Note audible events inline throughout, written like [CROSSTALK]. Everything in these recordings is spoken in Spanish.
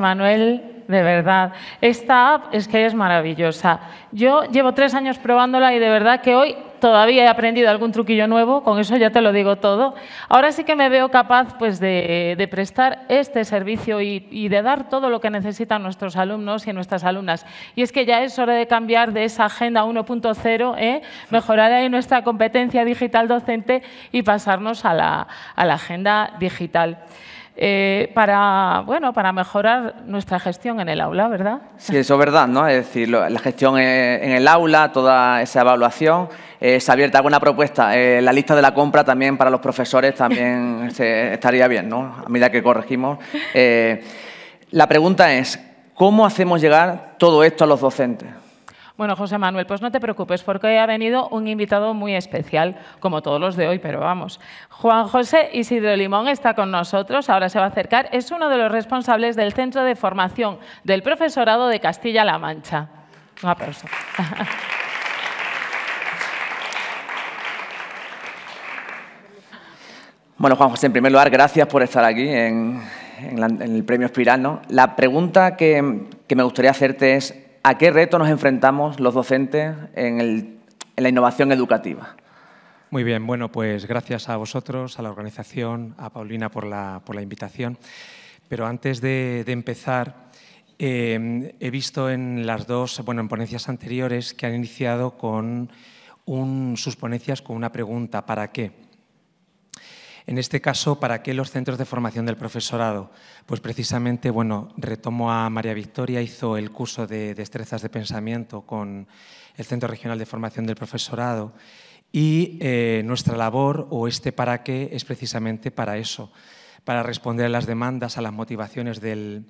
Manuel, de verdad, esta app es que es maravillosa. Yo llevo tres años probándola y de verdad que hoy todavía he aprendido algún truquillo nuevo, con eso ya te lo digo todo. Ahora sí que me veo capaz pues, de, prestar este servicio y, de dar todo lo que necesitan nuestros alumnos y nuestras alumnas. Y es que ya es hora de cambiar de esa agenda 1.0, ¿eh? mejorar ahí nuestra competencia digital docente y pasarnos a la agenda digital. Eh, para, bueno, para mejorar nuestra gestión en el aula, ¿verdad? Sí, eso es verdad, ¿no? Es decir, la gestión en el aula, toda esa evaluación. Eh, se abierta alguna propuesta. Eh, la lista de la compra también para los profesores también [LAUGHS] estaría bien, ¿no? A medida que corregimos. Eh, la pregunta es, ¿cómo hacemos llegar todo esto a los docentes? Bueno, José Manuel, pues no te preocupes porque hoy ha venido un invitado muy especial, como todos los de hoy, pero vamos. Juan José Isidro Limón está con nosotros, ahora se va a acercar, es uno de los responsables del Centro de Formación del Profesorado de Castilla-La Mancha. Un aplauso. [LAUGHS] Bueno, Juan José, en primer lugar, gracias por estar aquí en, el Premio Espiral. La pregunta que, que me gustaría hacerte es, ¿A qué reto nos enfrentamos los docentes en, la innovación educativa? Muy bien, bueno, pues gracias a vosotros, a la organización, a Paulina por la, invitación. Pero antes de, empezar, eh, he visto en las dos, bueno, en ponencias anteriores que han iniciado con sus ponencias con una pregunta, ¿para qué? En este caso, ¿para qué los centros de formación del profesorado? Pues precisamente, bueno, retomo a María Victoria, hizo el curso de destrezas de pensamiento con el Centro Regional de Formación del Profesorado y eh, nuestra labor o este para qué es precisamente para eso, para responder a las demandas, a las motivaciones del,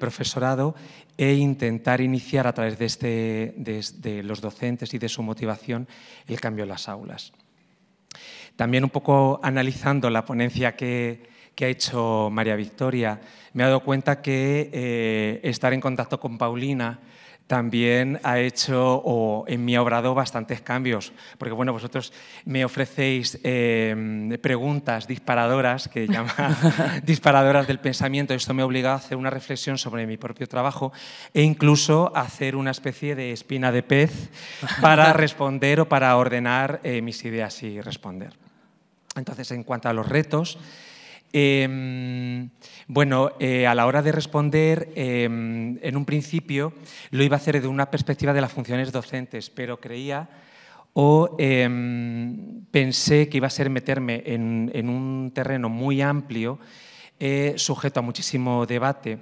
profesorado e intentar iniciar a través de, este, de, de los docentes y de su motivación el cambio en las aulas. También un poco analizando la ponencia que, ha hecho María Victoria, me he dado cuenta que eh, estar en contacto con Paulina también ha hecho o en mi obrado bastantes cambios, porque bueno, vosotros me ofrecéis eh, preguntas disparadoras, que [LAUGHS] llama [LAUGHS] disparadoras del pensamiento, esto me obliga a hacer una reflexión sobre mi propio trabajo e incluso hacer una especie de espina de pez para [LAUGHS] responder o para ordenar eh, mis ideas y responder. Entonces, en cuanto a los retos, Em, bueno, eh, a la hora de responder, em, en un principio lo iba a hacer desde una perspectiva de las funciones docentes, pero creía o em, pensé que iba a ser meterme en un terreno muy amplio, eh, sujeto a muchísimo debate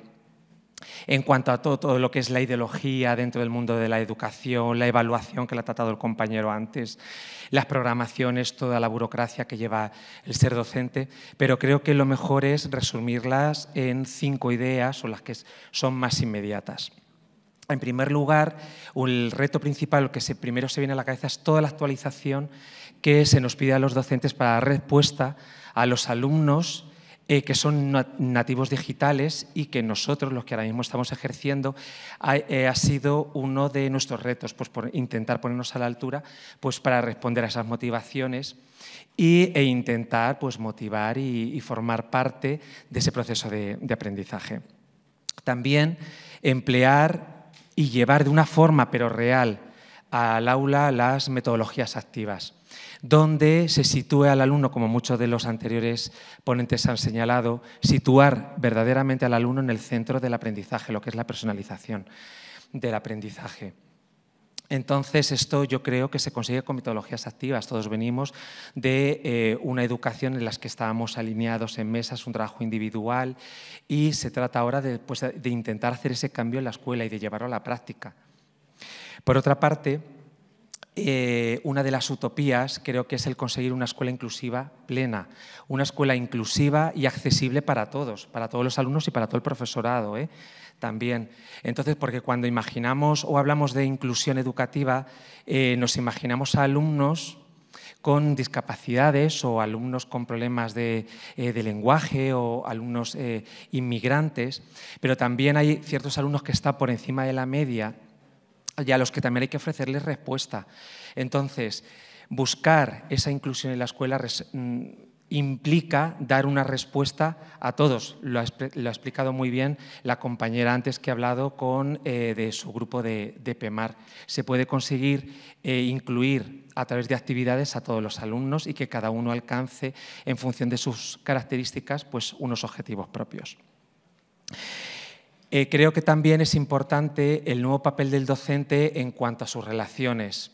en cuanto a todo, lo que es la ideología dentro del mundo de la educación, la evaluación que la ha tratado el compañero antes, las programaciones, toda la burocracia que lleva el ser docente, pero creo que lo mejor es resumirlas en cinco ideas o las que son más inmediatas. En primer lugar, el reto principal que primero se viene a la cabeza es toda la actualización que se nos pide a los docentes para dar respuesta a los alumnos eh, que son nativos digitales y que nosotros, los que ahora mismo estamos ejerciendo, eh, ha, sido uno de nuestros retos, pues por intentar ponernos a la altura pues para responder a esas motivaciones e intentar pues, motivar y, formar parte de ese proceso de aprendizaje. También emplear y llevar de una forma pero real al aula las metodologías activas donde se sitúe al alumno, como muchos de los anteriores ponentes han señalado, situar verdaderamente al alumno en el centro del aprendizaje, lo que es la personalización del aprendizaje. Entonces, esto yo creo que se consigue con metodologías activas. Todos venimos de eh, una educación en la que estábamos alineados en mesas, un trabajo individual, y se trata ahora pues, de intentar hacer ese cambio en la escuela y de llevarlo a la práctica. Por otra parte, eh, una de las utopías creo que es el conseguir una escuela inclusiva plena, una escuela inclusiva y accesible para todos, para todos los alumnos y para todo el profesorado. ¿eh? También. Entonces, porque cuando imaginamos o hablamos de inclusión educativa, eh, nos imaginamos a alumnos con discapacidades o alumnos con problemas de, de lenguaje o alumnos inmigrantes, pero también hay ciertos alumnos que están por encima de la media y a los que también hay que ofrecerles respuesta. Entonces, buscar esa inclusión en la escuela mm, implica dar una respuesta a todos. Lo ha, explicado muy bien la compañera antes que ha hablado con, eh, de su grupo de, PEMAR. Se puede conseguir eh, incluir a través de actividades a todos los alumnos y que cada uno alcance, en función de sus características, pues, unos objetivos propios. Eh, creo que también es importante el nuevo papel del docente en cuanto a sus relaciones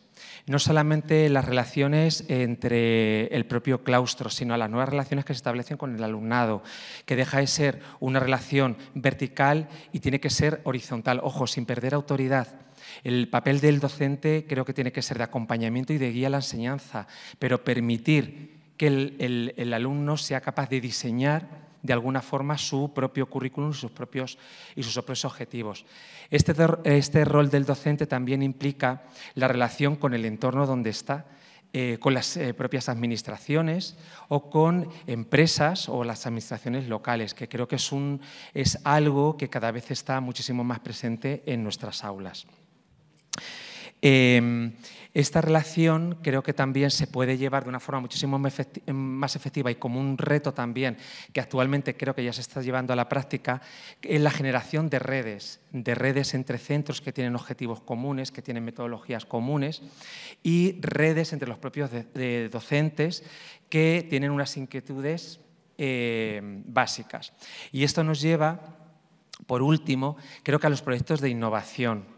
no solamente las relaciones entre el propio claustro, sino las nuevas relaciones que se establecen con el alumnado, que deja de ser una relación vertical y tiene que ser horizontal, ojo, sin perder autoridad. El papel del docente creo que tiene que ser de acompañamiento y de guía a la enseñanza, pero permitir que el alumno sea capaz de diseñar de alguna forma su propio currículum sus propios, y sus propios objetivos. Este, este, rol del docente también implica la relación con el entorno donde está, eh, con las eh, propias administraciones o con empresas o las administraciones locales, que creo que es algo que cada vez está muchísimo más presente en nuestras aulas. Em, esta relación creo que también se puede llevar de una forma muchísimo más efectiva y como un reto también, que actualmente creo que ya se está llevando a la práctica, en la generación de redes, de redes entre centros que tienen objetivos comunes, que tienen metodologías comunes, y redes entre los propios docentes que tienen unas inquietudes em, básicas. Y esto nos lleva, por último, creo que a los proyectos de innovación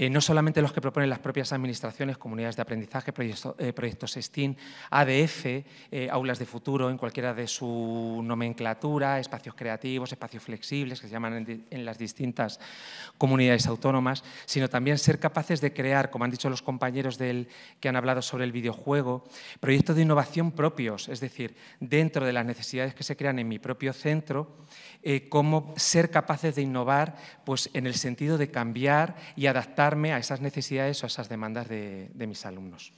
eh, no solamente los que proponen las propias administraciones, comunidades de aprendizaje, eh, proyectos STEAM, ADF, eh, aulas de futuro en cualquiera de su nomenclatura, espacios creativos, espacios flexibles que se llaman en, en las distintas comunidades autónomas, sino también ser capaces de crear, como han dicho los compañeros del, que han hablado sobre el videojuego, proyectos de innovación propios, es decir, dentro de las necesidades que se crean en mi propio centro, cómo ser capaces de innovar pues, en el sentido de cambiar y adaptar a esas necesidades o a esas demandas de, mis alumnos.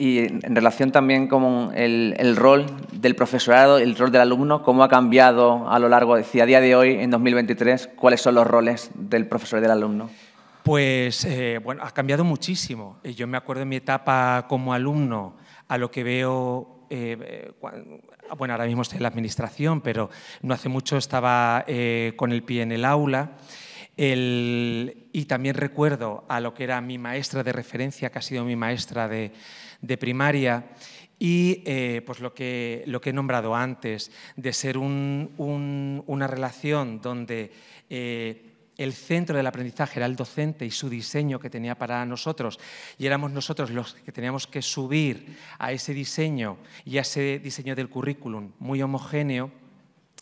Y en relación también con el, rol del profesorado, el rol del alumno, ¿cómo ha cambiado a lo largo, decía, a día de hoy, en 2023, cuáles son los roles del profesor y del alumno? Pues, eh, bueno, ha cambiado muchísimo. Eh, yo me acuerdo en mi etapa como alumno, a lo que veo, eh, bueno, ahora mismo estoy en la administración, pero no hace mucho estaba con el pie en el aula. El, y también recuerdo a lo que era mi maestra de referencia, que ha sido mi maestra de, primaria, y eh, pues lo que, lo que he nombrado antes, de ser un, una relación donde eh, el centro del aprendizaje era el docente y su diseño que tenía para nosotros, y éramos nosotros los que teníamos que subir a ese diseño y a ese diseño del currículum muy homogéneo,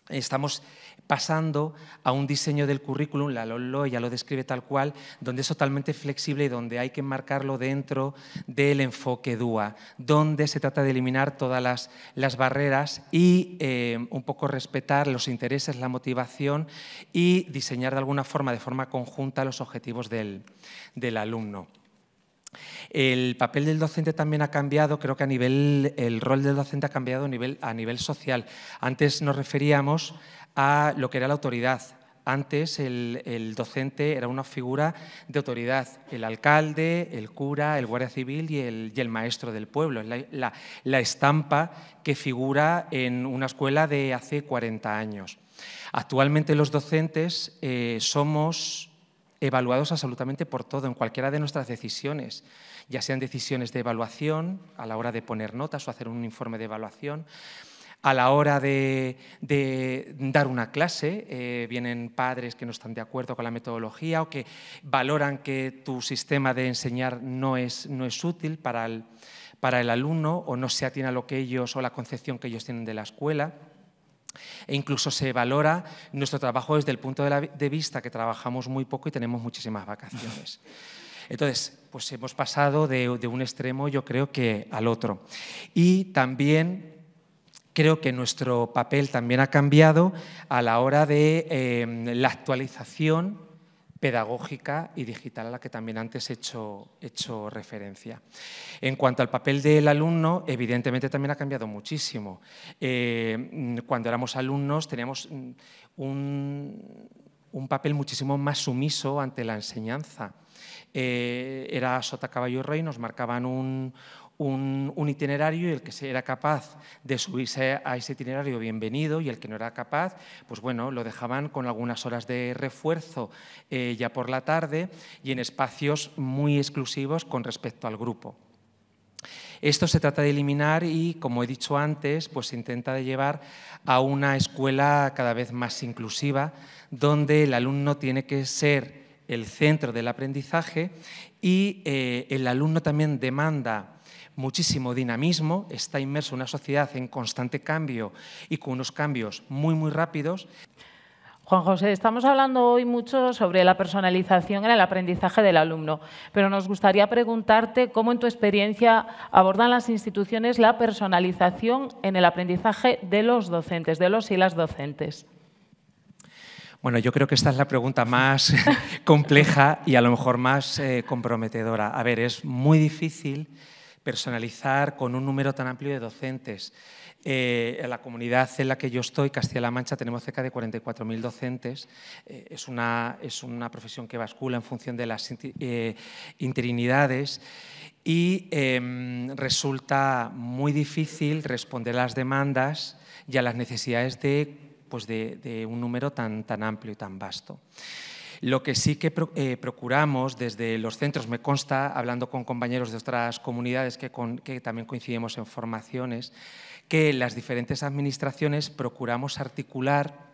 estamos pasando a un diseño del currículum, la LOLO ya lo describe tal cual, donde es totalmente flexible y donde hay que marcarlo dentro del enfoque DUA, donde se trata de eliminar todas las, barreras y eh, un poco respetar los intereses, la motivación y diseñar de alguna forma, de forma conjunta, los objetivos del, alumno. El papel del docente también ha cambiado, creo que a nivel, el rol del docente ha cambiado a nivel social. Antes nos referíamos a lo que era la autoridad. Antes el, docente era una figura de autoridad, el alcalde, el cura, el guardia civil y el, maestro del pueblo. Es la, estampa que figura en una escuela de hace 40 años. Actualmente los docentes eh, somos evaluados absolutamente por todo, en cualquiera de nuestras decisiones, ya sean decisiones de evaluación a la hora de poner notas o hacer un informe de evaluación, a la hora de, dar una clase, eh, vienen padres que no están de acuerdo con la metodología o que valoran que tu sistema de enseñar no es, no es útil para el, para el alumno o no se atiene a lo que ellos o la concepción que ellos tienen de la escuela. E incluso se valora nuestro trabajo desde el punto de, de vista que trabajamos muy poco y tenemos muchísimas vacaciones. Entonces, pues hemos pasado de, un extremo, yo creo que al otro. Y también creo que nuestro papel también ha cambiado a la hora de em, la actualización pedagógica y digital a la que también antes he hecho, hecho, referencia. En cuanto al papel del alumno, evidentemente también ha cambiado muchísimo. Em, cuando éramos alumnos teníamos mm, un, papel muchísimo más sumiso ante la enseñanza. Eh, era sota, caballo rey, nos marcaban un, un, itinerario y el que era capaz de subirse a ese itinerario bienvenido y el que no era capaz, pues bueno, lo dejaban con algunas horas de refuerzo eh, ya por la tarde y en espacios muy exclusivos con respecto al grupo. Esto se trata de eliminar y, como he dicho antes, pues se intenta de llevar a una escuela cada vez más inclusiva, donde el alumno tiene que ser el centro del aprendizaje y eh, el alumno también demanda muchísimo dinamismo, está inmerso una sociedad en constante cambio y con unos cambios muy, muy rápidos. Juan José, estamos hablando hoy mucho sobre la personalización en el aprendizaje del alumno, pero nos gustaría preguntarte cómo en tu experiencia abordan las instituciones la personalización en el aprendizaje de los docentes, de los y las docentes. Bueno, yo creo que esta es la pregunta más [LAUGHS] compleja y a lo mejor más eh, comprometedora. A ver, es muy difícil personalizar con un número tan amplio de docentes. Eh, en la comunidad en la que yo estoy, Castilla-La Mancha, tenemos cerca de 44.000 docentes. Eh, es, una, es una profesión que bascula en función de las eh, interinidades y em, resulta muy difícil responder a las demandas y a las necesidades de, pues un número tan, tan amplio y tan vasto. Lo que sí que eh, procuramos desde los centros, me consta, hablando con compañeros de otras comunidades que, también coincidimos en formaciones, que las diferentes administraciones procuramos articular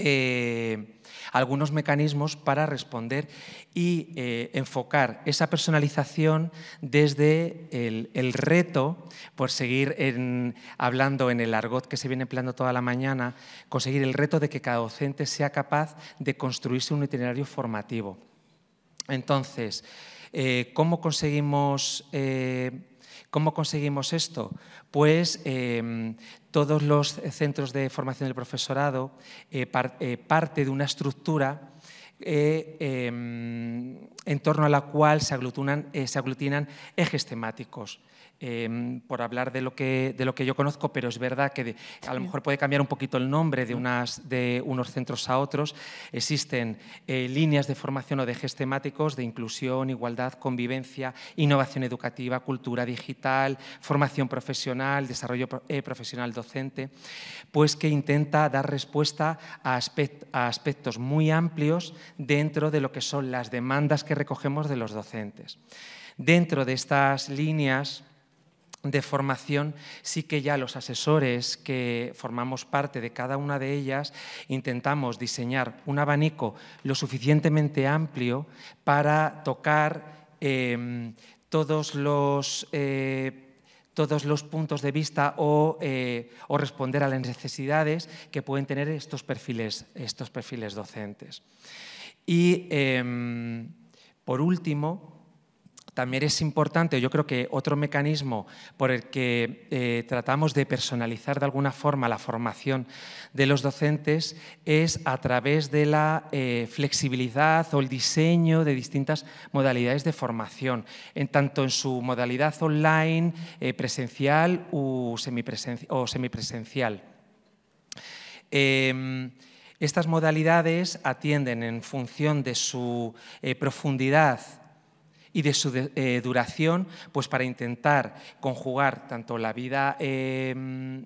eh, algunos mecanismos para responder y eh, enfocar esa personalización desde el, reto, por pues seguir hablando en el argot que se viene empleando toda la mañana, conseguir el reto de que cada docente sea capaz de construirse un itinerario formativo. Entonces, eh, ¿cómo conseguimos ¿Cómo conseguimos esto? Pues eh, todos los centros de formación del profesorado eh, eh, parte de una estructura em, en torno a la cual se aglutinan ejes temáticos. Em, por hablar de lo, que, de lo que yo conozco, pero es verdad que a lo mejor puede cambiar un poquito el nombre de, unos centros a otros. Existen eh, líneas de formación o de temáticos de inclusión, igualdad, convivencia, innovación educativa, cultura digital, formación profesional, desarrollo eh, profesional docente, pues que intenta dar respuesta a aspectos muy amplios dentro de lo que son las demandas que recogemos de los docentes. Dentro de estas líneas, de formación, sí que ya los asesores que formamos parte de cada una de ellas intentamos diseñar un abanico lo suficientemente amplio para tocar em, eh, todos los... puntos de vista o, eh, o, responder a las necesidades que pueden tener estos perfiles, estos perfiles docentes. Y, em, por último, también es importante, yo creo que otro mecanismo por el que eh, tratamos de personalizar de alguna forma la formación de los docentes es a través de la eh, flexibilidad o el diseño de distintas modalidades de formación, en tanto en su modalidad online, eh, presencial o semipresencial. Em, estas modalidades atienden en función de su profundidad y de su eh, duración, pues para intentar conjugar tanto la vida, em,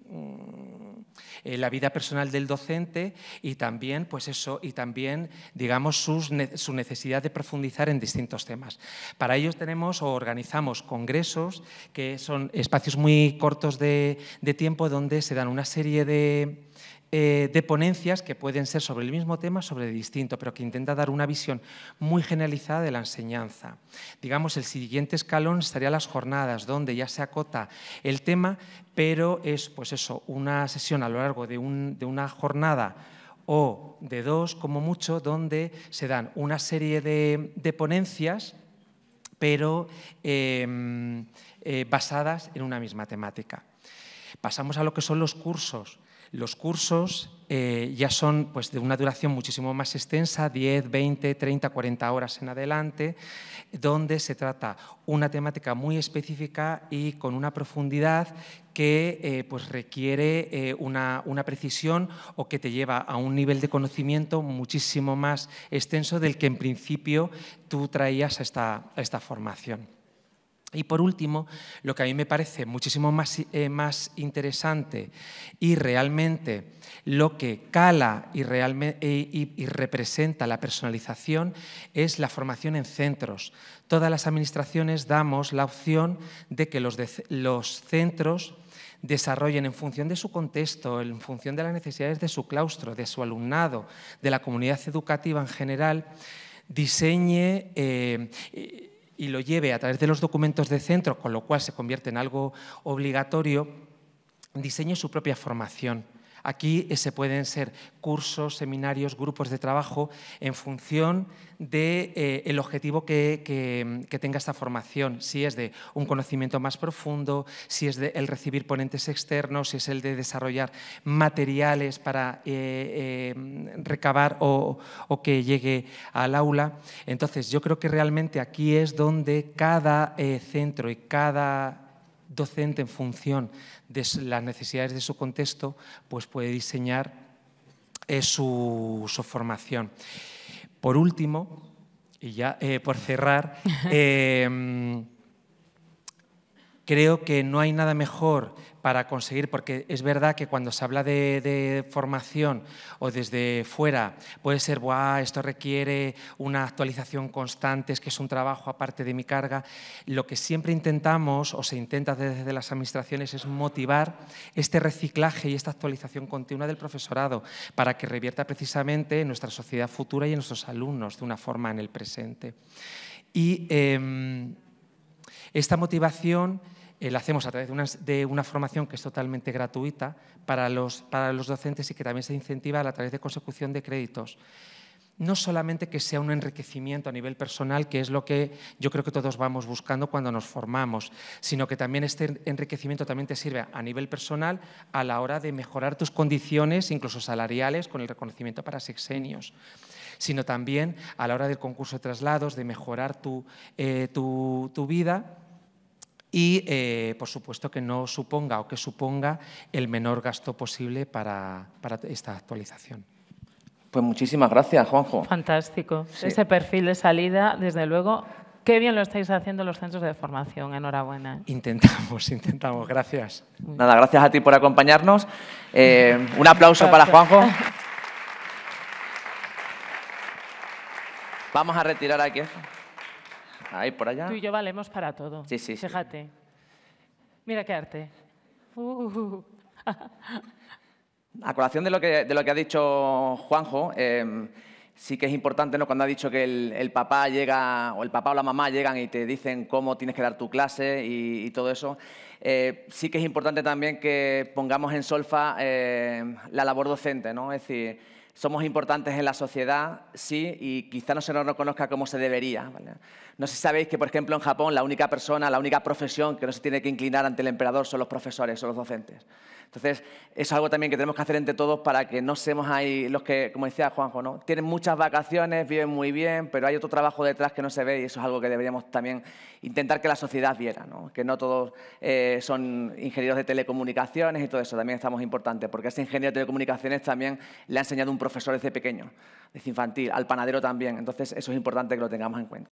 eh, la vida personal del docente y también, pues eso, y también, digamos, su necesidad de profundizar en distintos temas. Para ello tenemos o organizamos congresos, que son espacios muy cortos de tiempo donde se dan una serie de, eh, de ponencias que pueden ser sobre el mismo tema, sobre distinto, pero que intenta dar una visión muy generalizada de la enseñanza. Digamos, el siguiente escalón estaría las jornadas, donde ya se acota el tema, pero es, pues eso, una sesión a lo largo de, una jornada o de dos, como mucho, donde se dan una serie de, ponencias, pero em, eh, basadas en una misma temática. Pasamos a lo que son los cursos. Los cursos eh, ya son pues, de una duración muchísimo más extensa, 10, 20, 30, 40 horas en adelante, donde se trata una temática muy específica y con una profundidad que eh, pues requiere eh, una, precisión o que te lleva a un nivel de conocimiento muchísimo más extenso del que en principio tú traías a esta formación. Y por último, lo que a mí me parece muchísimo más, eh, interesante y realmente lo que cala eh, y, representa la personalización es la formación en centros. Todas las administraciones damos la opción de que los, centros desarrollen en función de su contexto, en función de las necesidades de su claustro, de su alumnado, de la comunidad educativa en general, diseñe... Eh, y lo lleve a través de los documentos de centro, con lo cual se convierte en algo obligatorio, diseñe su propia formación Aquí eh, se pueden ser cursos, seminarios, grupos de trabajo en función del de, eh, el objetivo que, tenga esta formación, si es de un conocimiento más profundo, si es de el recibir ponentes externos, si es el de desarrollar materiales para eh, recabar o, o, que llegue al aula. Entonces, yo creo que realmente aquí es donde cada centro y cada docente en función de las necesidades de su contexto, pues puede diseñar eh, su, formación. Por último, y ya eh, por cerrar, [LAUGHS] em, Creo que no hay nada mejor para conseguir, porque es verdad que cuando se habla de, formación o desde fuera, puede ser, Buah, esto requiere una actualización constante, es que es un trabajo aparte de mi carga. Lo que siempre intentamos o se intenta desde las administraciones es motivar este reciclaje y esta actualización continua del profesorado para que revierta precisamente en nuestra sociedad futura y en nuestros alumnos de una forma en el presente. Y... Em, esta motivación eh, la hacemos a través de una, formación que es totalmente gratuita para los, para los docentes y que también se incentiva a través de consecución de créditos no solamente que sea un enriquecimiento a nivel personal, que es lo que yo creo que todos vamos buscando cuando nos formamos, sino que también este enriquecimiento también te sirve a nivel personal a la hora de mejorar tus condiciones, incluso salariales, con el reconocimiento para sexenios, sino también a la hora del concurso de traslados, de mejorar tu, eh, tu, tu vida y, eh, por supuesto, que no suponga o que suponga el menor gasto posible para, para esta actualización. Pues muchísimas gracias, Juanjo. Fantástico. Ese perfil de salida, desde luego, Qué bien lo estáis haciendo los centros de formación, enhorabuena. Intentamos, [LAUGHS] intentamos, gracias. Nada, gracias a ti por acompañarnos. Eh, un aplauso para Juanjo. [LAUGHS] Vamos a retirar aquí. Ahí, por allá. Tú y yo valemos para todo. Sí, sí, Fíjate. Mira qué arte. Uh. [LAUGHS] A colación de lo que, de lo que ha dicho Juanjo, em, sí que es importante ¿no? cuando ha dicho que el, papá llega, o el papá o la mamá llegan y te dicen cómo tienes que dar tu clase y, todo eso. Eh, sí que es importante también que pongamos en solfa eh, la labor docente, ¿no? Es decir, somos importantes en la sociedad, sí, y quizá no se nos reconozca como se debería. No sé si sabéis que, por ejemplo, en Japón la única persona, la única profesión que no se tiene que inclinar ante el emperador son los profesores, son los docentes. Entonces, eso es algo también que tenemos que hacer entre todos para que no seamos ahí los que, como decía Juanjo, ¿no? tienen muchas vacaciones, viven muy bien, pero hay otro trabajo detrás que no se ve y eso es algo que deberíamos también intentar que la sociedad viera, ¿no? que no todos eh, son ingenieros de telecomunicaciones y todo eso, también estamos importantes, porque ese ingeniero de telecomunicaciones también le ha enseñado un profesores de pequeño, desde infantil, al panadero también. Entonces, eso es importante que lo tengamos en cuenta.